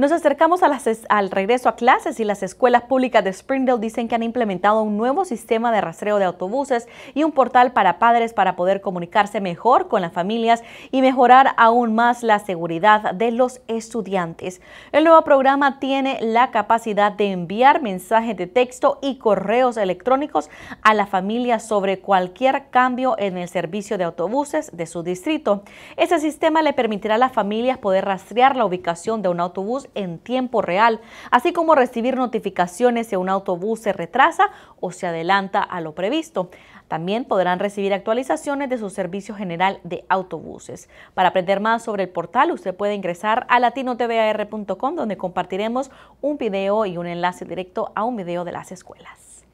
Nos acercamos al regreso a clases y las escuelas públicas de Springdale dicen que han implementado un nuevo sistema de rastreo de autobuses y un portal para padres para poder comunicarse mejor con las familias y mejorar aún más la seguridad de los estudiantes. El nuevo programa tiene la capacidad de enviar mensajes de texto y correos electrónicos a la familia sobre cualquier cambio en el servicio de autobuses de su distrito. Este sistema le permitirá a las familias poder rastrear la ubicación de un autobús en tiempo real, así como recibir notificaciones si un autobús se retrasa o se adelanta a lo previsto. También podrán recibir actualizaciones de su servicio general de autobuses. Para aprender más sobre el portal, usted puede ingresar a latinotvar.com donde compartiremos un video y un enlace directo a un video de las escuelas.